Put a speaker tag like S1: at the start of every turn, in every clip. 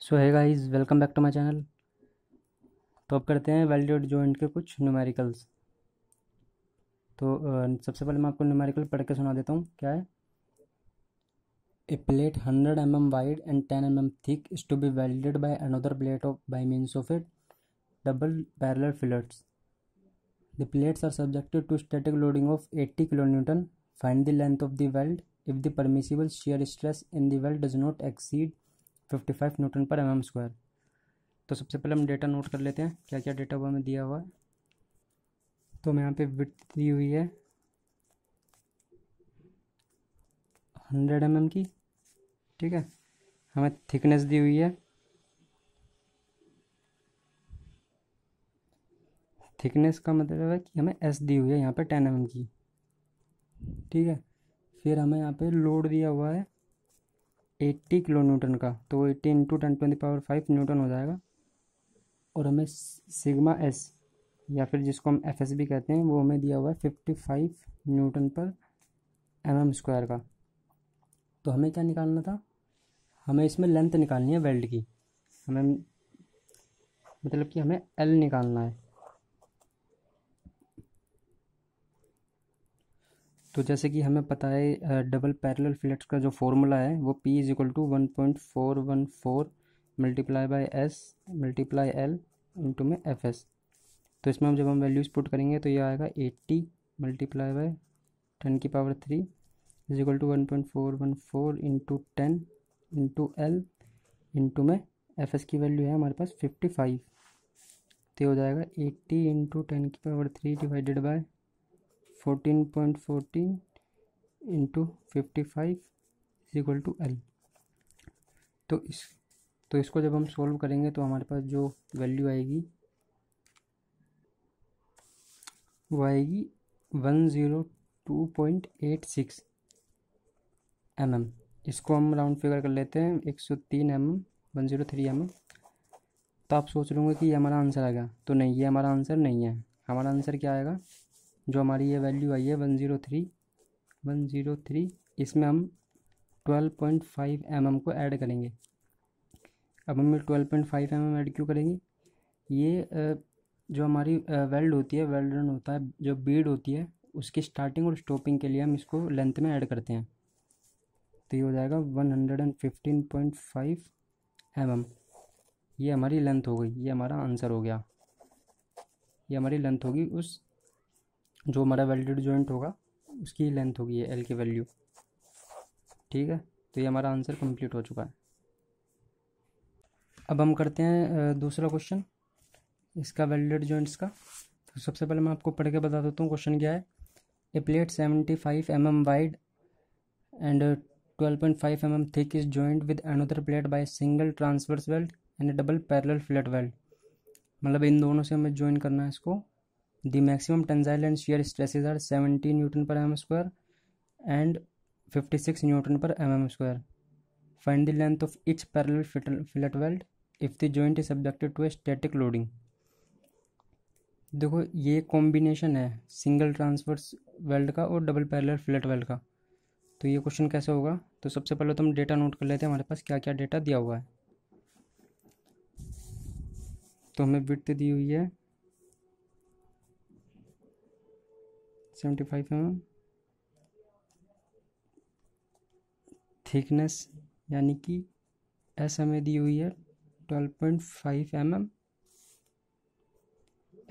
S1: So hi guys welcome back to my channel तो अब करते हैं वेल्डेड जॉइंट के कुछ न्यूमेरिकल्स तो सबसे पहले मैं आपको न्यूमेरिकल पढ़ के सुना देता हूँ क्या है a plate hundred M M wide and ten M M thick is to be welded by another plate of by means of it double parallel fillets the plates are subjected to static loading of eighty kilo newton find the length of the weld if the permissible shear stress in the weld does not exceed fifty five newton per M M square तो सबसे पहले हम data note कर लेते हैं क्या क्या data हुआ हमें दिया हुआ है तो हमें यहाँ पे विथ दी हुई है हंड्रेड एम mm की ठीक है हमें थिकनेस दी हुई है थिकनेस का मतलब है कि हमें एस दी हुई है यहाँ पे टेन एम mm की ठीक है फिर हमें यहाँ पे लोड दिया हुआ है एट्टी किलो न्यूटन का तो eighty into ten twenty power five newton हो जाएगा और हमें सिग्मा एस या फिर जिसको हम एफ एस भी कहते हैं वो हमें दिया हुआ है fifty five newton per M M square का तो हमें क्या निकालना था हमें इसमें लेंथ निकालनी है वेल्ड की हमें मतलब कि हमें एल निकालना है तो जैसे कि हमें पता है डबल पैरेलल फिलेट्स का जो फॉर्मूला है वो P is equal to one point four one four multiply by S multiply L into में एफ एस तो इसमें हम जब हम वैल्यूज़ पुट करेंगे तो ये आएगा एट्टी मल्टीप्लाई बाई टेन की power three is equal to one point four one four into ten into L into में एफ एस की वैल्यू है हमारे पास फिफ्टी फाइव तो हो जाएगा एट्टी इंटू टेन की power three divided by fourteen point fourteen into fifty five is equal to L तो इस तो इसको जब हम सॉल्व करेंगे तो हमारे पास जो वैल्यू आएगी वो आएगी one zero two point eight six M M इसको हम राउंड फिगर कर लेते हैं एक सौ तीन M M one zero three M M तो आप सोच रहे कि ये हमारा आंसर आएगा तो नहीं ये हमारा आंसर नहीं है हमारा आंसर क्या आएगा जो हमारी ये वैल्यू आई है one zero three one zero three इसमें हम twelve point five M M को ऐड करेंगे अब हम twelve point five M M add क्यों करेंगे ये जो हमारी वेल्ड होती है वेल्ड रन होता है जो बीड होती है उसकी स्टार्टिंग और स्टॉपिंग के लिए हम इसको लेंथ में ऐड करते हैं तो ये हो जाएगा one hundred and fifteen point five M M ये हमारी लेंथ हो गई ये हमारा आंसर हो गया ये हमारी लेंथ होगी उस जो हमारा वेल्डेड जॉइंट होगा उसकी लेंथ होगी एल की वैल्यू ठीक है तो ये हमारा आंसर कंप्लीट हो चुका है अब हम करते हैं दूसरा क्वेश्चन इसका वेल्डेड जॉइंट्स का तो सबसे पहले मैं आपको पढ़ के बता देता हूँ क्वेश्चन क्या है a plate seventy five M M wide and twelve point five M M thick is joint with another plate by single transverse weld and double parallel flat weld मतलब इन दोनों से हमें ज्वाइन करना है इसको the maximum tensile and shear stresses are seventy newton per M square and fifty six newton per M M square find the length of each parallel fillet weld if the joint is subjected to a static loading देखो ये combination है single transverse belt का और double parallel fillet belt का तो ये question कैसे होगा तो सबसे पहले तो हम डेटा नोट कर लेते हैं हमारे पास क्या क्या डेटा दिया हुआ है तो हमें विट दी हुई है seventy five M M thickness यानी कि एस हमें दी हुई है twelve point five M M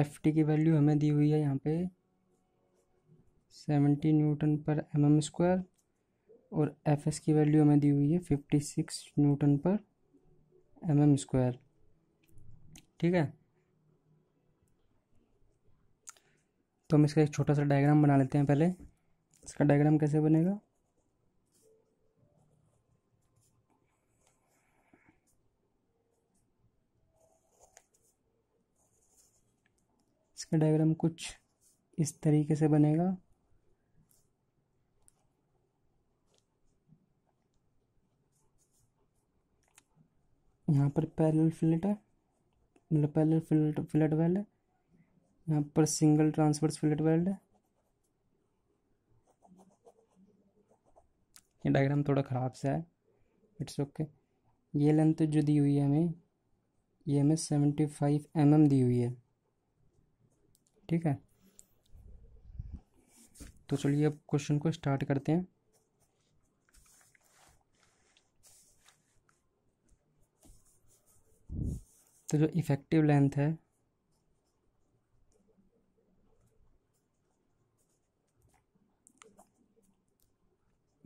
S1: F T की वैल्यू हमें दी हुई है यहाँ पे seventy newton per M M square और एफ एस की वैल्यू हमें दी हुई है fifty six newton per M M square ठीक है तो हम इसका एक छोटा सा डायग्राम बना लेते हैं पहले इसका डायग्राम कैसे बनेगा इसका डायग्राम कुछ इस तरीके से बनेगा यहाँ पर पैरेलल फिलेट है मतलब पैरेलल फिलेट फिलेट वेल है यहाँ पर सिंगल ट्रांसवर्स फिलेट वेल्ड है ये डायग्राम थोड़ा ख़राब सा है इट्स ओके okay. ये लेंथ जो दी हुई है हमें ये हमें सेवेंटी फाइव एम एम दी हुई है ठीक है तो चलिए अब क्वेश्चन को स्टार्ट करते हैं तो जो इफ़ेक्टिव लेंथ है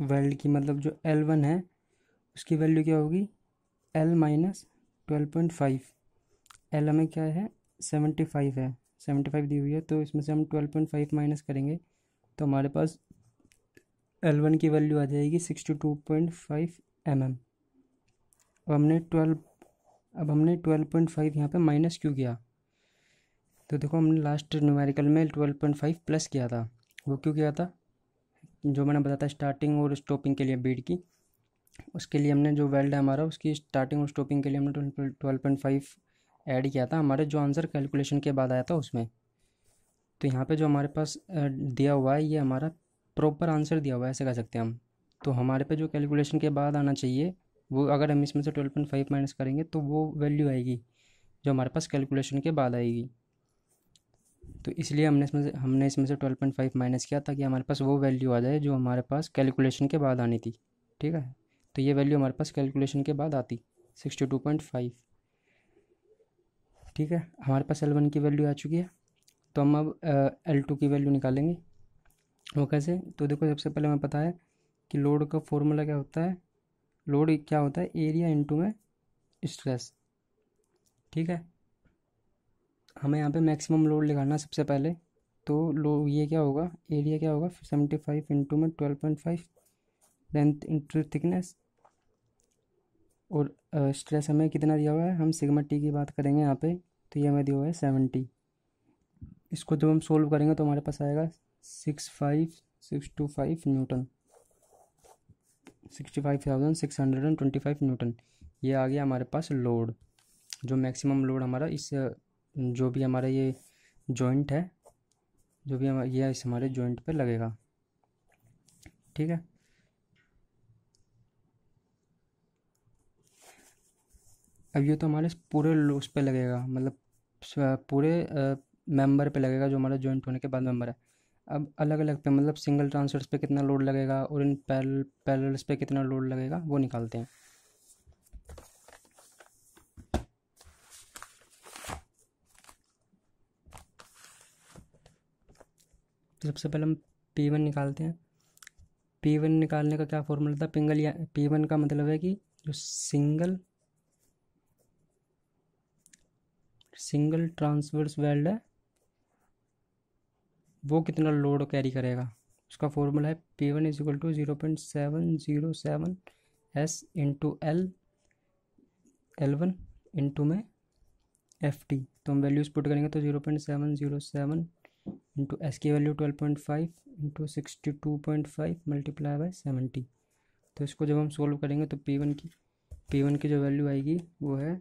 S1: वर्ल्ड की मतलब जो एल वन है उसकी वैल्यू क्या होगी L minus twelve point five L हमें क्या है सेवेंटी फाइव है सेवेंटी फाइव दी हुई है तो इसमें से हम ट्वेल्व पॉइंट फाइव माइनस करेंगे तो हमारे पास एल वन की वैल्यू आ जाएगी sixty two point five M M अब हमने ट्वेल्व अब हमने ट्वेल्व पॉइंट फाइव यहाँ पर माइनस क्यों किया तो देखो हमने लास्ट न्यूमेरिकल में ट्वेल्व पॉइंट फाइव प्लस किया था वो क्यों किया था जो मैंने बताया स्टार्टिंग और स्टॉपिंग के लिए बीड की उसके लिए हमने जो वेल्ड है हमारा उसकी स्टार्टिंग और स्टॉपिंग के लिए हमने ट्वेल्व पॉइंट फाइव ऐड किया था हमारे जो आंसर कैलकुलेशन के बाद आया था उसमें तो यहाँ पे जो हमारे पास दिया हुआ है ये हमारा प्रॉपर आंसर दिया हुआ है ऐसे कह सकते हैं हम तो हमारे पे जो कैलकुलेशन के बाद आना चाहिए वो अगर हम इसमें से ट्वेल्व पॉइंट फाइव माइनस करेंगे तो वो वैल्यू आएगी जो हमारे पास कैलकुलेशन के बाद आएगी तो इसलिए हमने इसमें से हमने इसमें से ट्वेल्व पॉइंट फाइव माइनस किया ताकि हमारे पास वो वैल्यू आ जाए जो हमारे पास कैलकुलेशन के बाद आनी थी ठीक है तो ये वैल्यू हमारे पास कैलकुलेशन के बाद आती सिक्सटी टू पॉइंट फाइव ठीक है हमारे पास एल वन की वैल्यू आ चुकी है तो हम अब एल टू की वैल्यू निकालेंगे वो कैसे तो देखो सबसे पहले हमें पता है कि लोड का फॉर्मूला क्या होता है लोड क्या होता है एरिया इंटू में स्ट्रेस ठीक है हमें यहाँ पे मैक्सिमम लोड लगाना सबसे पहले तो लो ये क्या होगा एरिया क्या होगा सेवेंटी फाइव इंटू में twelve point five length into thickness और स्ट्रेस हमें कितना दिया हुआ है हम सिग्मा टी की बात करेंगे यहाँ पे तो ये हमें दिया हुआ है सेवेंटी इसको जब हम सोल्व करेंगे तो हमारे पास आएगा six five six two five newton sixty five thousand six hundred and twenty five newton ये आ गया हमारे पास लोड जो मैक्सिमम लोड हमारा इस जो भी हमारा ये जॉइंट है जो भी हमारा ये इस हमारे जॉइंट पे लगेगा ठीक है अब ये तो हमारे पूरे उस पर लगेगा मतलब पूरे मेंबर पे लगेगा जो हमारा जॉइंट होने के बाद मेंबर है अब अलग अलग पे मतलब सिंगल ट्रांसफर्स पे कितना लोड लगेगा और इन पैरल पैरल्स पे कितना लोड लगेगा वो निकालते हैं सबसे पहले हम पी वन निकालते हैं पी वन निकालने का क्या फॉर्मूला था पिंगल या पी वन का मतलब है कि जो सिंगल सिंगल ट्रांसवर्स वेल्ड है वो कितना लोड कैरी करेगा उसका फॉर्मूला है P one is equal to zero point seven zero seven S into L L one into में एफ टी तो हम वैल्यूज़ पुट करेंगे तो zero point seven zero seven into S की value twelve point five into sixty two point five multiply by seventy तो इसको जब हम सोल्व करेंगे तो पी वन की पी वन की जो वैल्यू आएगी वो है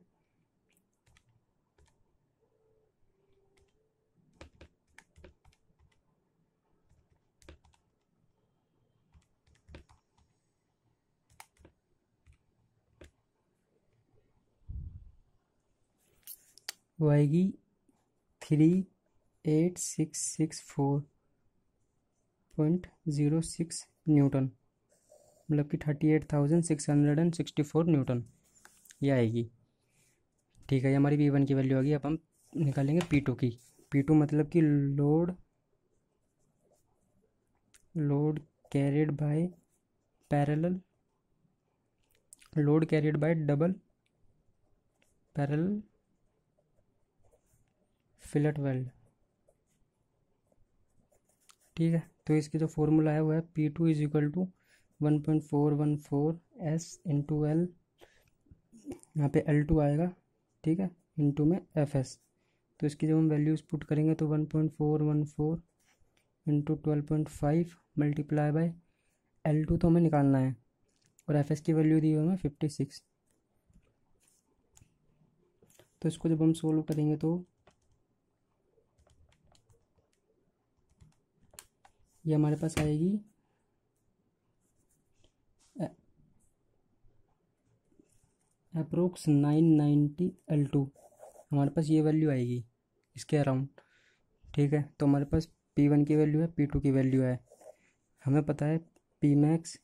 S1: वो आएगी three eight six six four point zero six newton मतलब कि thirty eight thousand six hundred and sixty four newton ये आएगी ठीक है ये हमारी पी वन की वैल्यू आ गई अब हम निकालेंगे पी टू की पी टू मतलब कि load load carried by parallel load carried by double parallel fillet weld ठीक है तो इसकी जो फॉर्मूला है वो है P two is equal to one point four one four S into L यहाँ पे एल टू आएगा ठीक है इंटू में एफ एस तो इसकी जब हम वैल्यूज़ पुट करेंगे तो one point four one four into twelve point five multiply by L two तो हमें निकालना है और एफ एस की वैल्यू दी हुई हमें फिफ्टी सिक्स तो इसको जब हम सोल्व करेंगे तो ये हमारे पास आएगी approx nine ninety L two हमारे पास ये वैल्यू आएगी इसके अराउंड ठीक है तो हमारे पास पी वन की वैल्यू है पी टू की वैल्यू है हमें पता है P max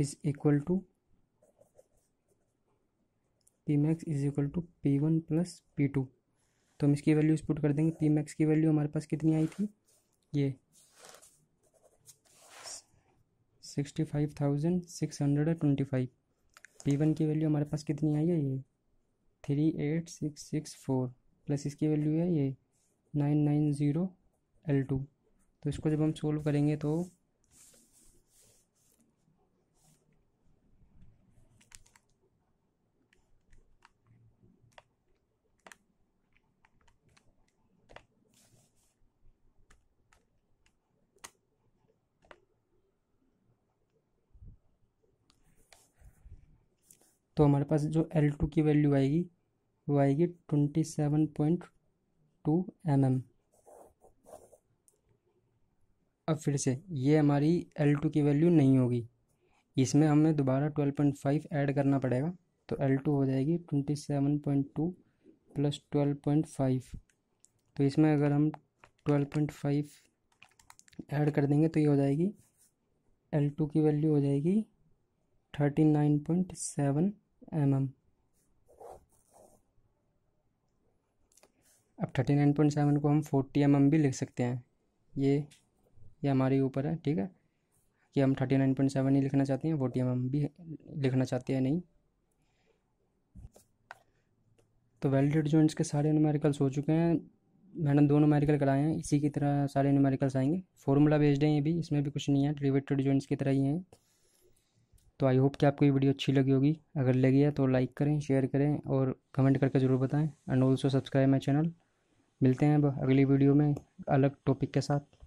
S1: is equal to P max is equal to P one plus P two तो हम इसकी वैल्यू इस पुट कर देंगे पी मैक्स की वैल्यू हमारे पास कितनी आई थी ये sixty five thousand six hundred and twenty five P one की वैल्यू हमारे पास कितनी आई है ये three eight six six four plus इसकी वैल्यू है ये nine nine zero L two तो इसको जब हम सोल्व करेंगे तो तो हमारे पास जो एल टू की वैल्यू आएगी वो आएगी twenty seven point two M M अब फिर से ये हमारी एल टू की वैल्यू नहीं होगी इसमें हमें दोबारा ट्वेल्व पॉइंट फाइव ऐड करना पड़ेगा तो एल टू हो जाएगी twenty seven point two plus twelve point five तो इसमें अगर हम ट्वेल्व पॉइंट फाइव ऐड कर देंगे तो ये हो जाएगी एल टू की वैल्यू हो जाएगी thirty nine point seven M अब थर्टी नाइन पॉइंट सेवन को हम फोर्टी एम भी लिख सकते हैं ये ये हमारे ऊपर है ठीक है कि हम थर्टी नाइन पॉइंट सेवन ही लिखना चाहते हैं फोर्टी एम भी लिखना चाहते हैं नहीं तो वैलिडेट जॉइंट्स के सारे न्यूमेरिकल्स हो चुके हैं मैंने दो न्यूमेरिकल कराए हैं इसी की तरह सारे न्यूमेरिकल्स आएंगे फॉर्मूला बेस्ड हैं ये भी इसमें भी कुछ नहीं है डेरिवेटेड जॉइंट्स की तरह ही हैं तो आई होप कि आपको ये वीडियो अच्छी लगी होगी अगर लगी है तो लाइक करें शेयर करें और कमेंट करके ज़रूर बताएं and also subscribe my channel मिलते हैं अब अगली वीडियो में अलग टॉपिक के साथ